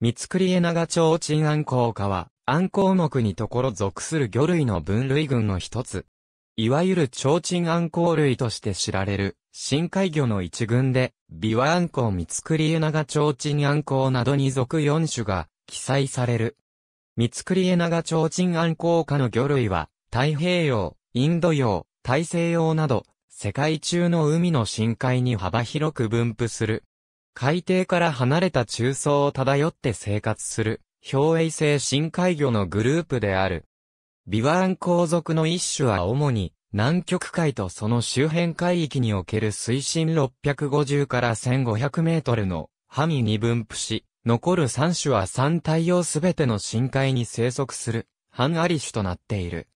三つ栗江長町鎮安港科は、安港目にところ属する魚類の分類群の一つ。いわゆる超鎮安港類として知られる、深海魚の一群で、ビワ安港三つ栗江長町鎮安港などに属4種が、記載される。三つ栗江長町鎮安港科の魚類は、太平洋、インド洋、大西洋など、世界中の海の深海に幅広く分布する、海底から離れた中層を漂って生活する、氷衛性深海魚のグループである。ビワアン皇族の一種は主に、南極海とその周辺海域における水深650から1500メートルの範囲に分布し、残る3種は3太陽すべての深海に生息する、半アリ種となっている。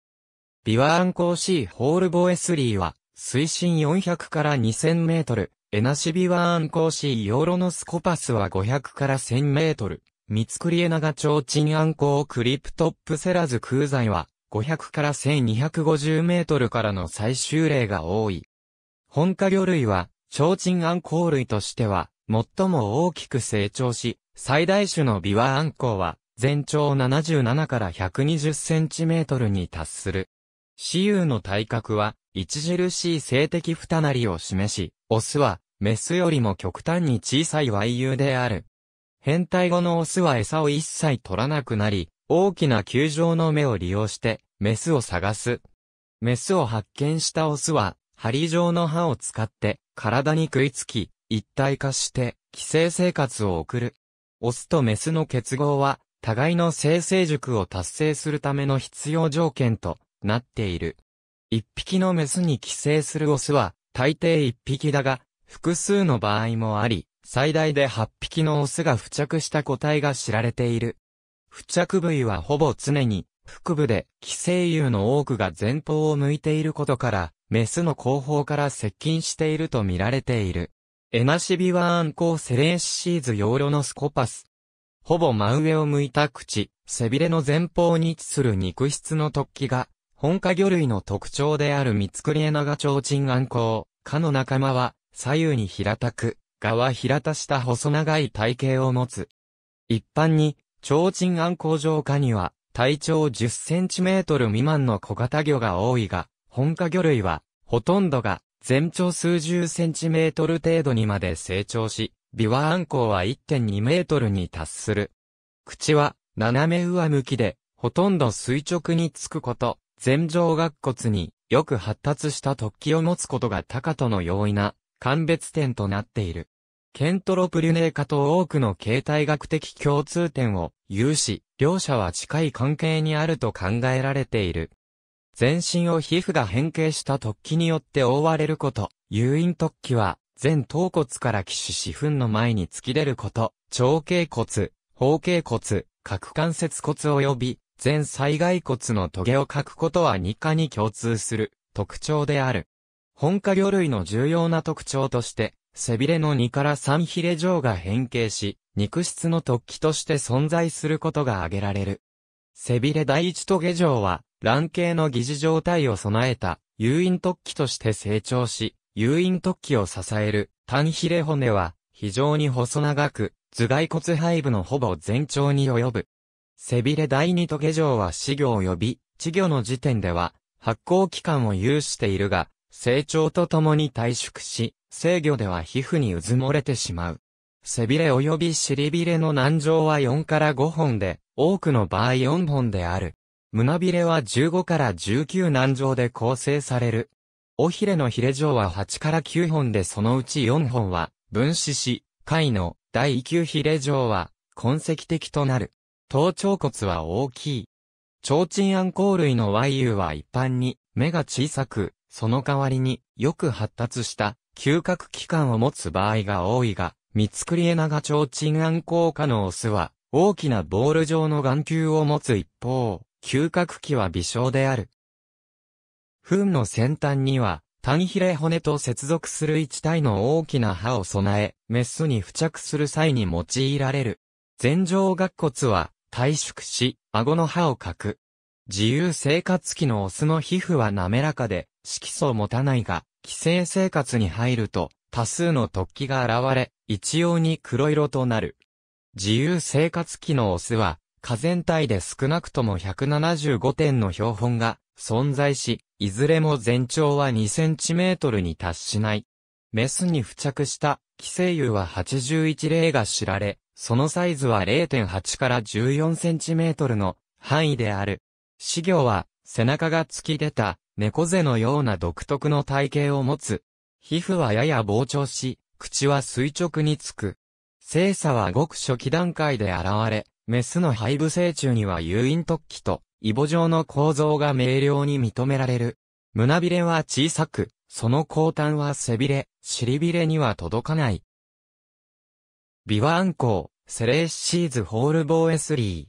ビワアンコーシーホールボエスリーは、水深400から2000メートル、エナシビワーンコーシーヨーロノスコパスは500から1000メートル。ミツクリエナガ町チンアンコークリプトップセラズ空材は500から1250メートルからの最終例が多い。本家魚類は、超鎮アンコウ類としては、最も大きく成長し、最大種のビワアンコウは、全長77から120センチメートルに達する。雌雄の体格は、著しい性的二たなりを示し、オスは、メスよりも極端に小さい和遊である。変態後のオスは餌を一切取らなくなり、大きな球状の目を利用して、メスを探す。メスを発見したオスは、針状の歯を使って、体に食いつき、一体化して、寄生生活を送る。オスとメスの結合は、互いの生成塾を達成するための必要条件となっている。一匹のメスに寄生するオスは、大抵一匹だが、複数の場合もあり、最大で8匹のオスが付着した個体が知られている。付着部位はほぼ常に、腹部で、寄生油の多くが前方を向いていることから、メスの後方から接近していると見られている。エナシビワアンコウセレンシシーズヨーロノスコパス。ほぼ真上を向いた口、背びれの前方に位置する肉質の突起が、本科魚類の特徴であるミツクリエナガチョウチンアンコウ。科の仲間は、左右に平たく、側平たした細長い体型を持つ。一般に、超鎮暗工場下には、体長10センチメートル未満の小型魚が多いが、本家魚類は、ほとんどが、全長数十センチメートル程度にまで成長し、ビワアンコウは1.2メートルに達する。口は、斜め上向きで、ほとんど垂直につくこと、前上顎骨によく発達した突起を持つことが高との容易な鑑別点となっている。ケントロプリュネーカと多くの形態学的共通点を有し、両者は近い関係にあると考えられている。全身を皮膚が変形した突起によって覆われること、誘引突起は、全頭骨から起死四分の前に突き出ること、長頸骨、方形骨、各関節骨及び、全災害骨の棘を書くことは2科に共通する特徴である。本科魚類の重要な特徴として、背びれの2から3ヒレ状が変形し、肉質の突起として存在することが挙げられる。背びれ第一トゲ状は、卵形の疑似状態を備えた、誘引突起として成長し、誘引突起を支える、単ヒレ骨は、非常に細長く、頭蓋骨背部のほぼ全長に及ぶ。背びれ第二トゲ状は死魚及び、稚魚の時点では、発光器官を有しているが、成長とともに退縮し、制御では皮膚にうずもれてしまう。背びれ及び尻びれの軟条は4から5本で、多くの場合4本である。胸びれは15から19軟条で構成される。尾ひれのひれ状は8から9本でそのうち4本は、分子し、貝の第9ひれ状は痕跡的となる。頭頂骨は大きい。蝶鎮暗光類の YU は一般に目が小さく、その代わりによく発達した嗅覚器官を持つ場合が多いが、ミツクリエナガチョウチンアン効果のオスは、大きなボール状の眼球を持つ一方、嗅覚器は微小である。糞の先端には、単ヒレ骨と接続する一体の大きな歯を備え、メスに付着する際に用いられる。前上顎骨は、退縮し、顎の歯をかく。自由生活期のオスの皮膚は滑らかで、色素を持たないが、寄生生活に入ると、多数の突起が現れ、一様に黒色となる。自由生活期のオスは、火全体で少なくとも175点の標本が存在し、いずれも全長は2センチメートルに達しない。メスに付着した寄生油は81例が知られ、そのサイズは0.8から14センチメートルの範囲である。死魚は背中が突き出た猫背のような独特の体型を持つ。皮膚はやや膨張し、口は垂直につく。精査はごく初期段階で現れ、メスの背部成虫には誘引突起と、イボ状の構造が明瞭に認められる。胸びれは小さく、その後端は背びれ、尻びれには届かない。ビワアンコウ、セレーシーズホールボーエスリー。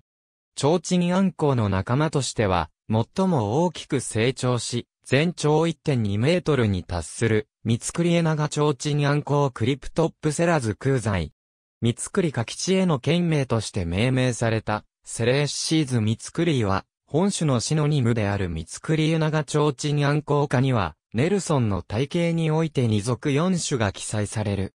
提灯アンコウの仲間としては、最も大きく成長し、全長1.2メートルに達する、三つくりエナガチョウチンアンコウクリプトップセラズ空材。三つくりかちへの県名として命名された、セレーシーズ三つくりは、本種のシノニムである三つくりエナガチョウチンアンコウ科には、ネルソンの体系において二属四種が記載される。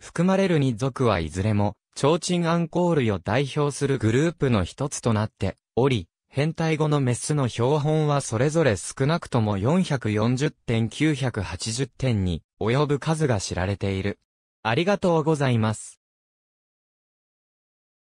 含まれる二属はいずれも、チョウチンアンコウ類を代表するグループの一つとなっており、変態後のメスの標本はそれぞれ少なくとも440点980点に及ぶ数が知られている。ありがとうございます。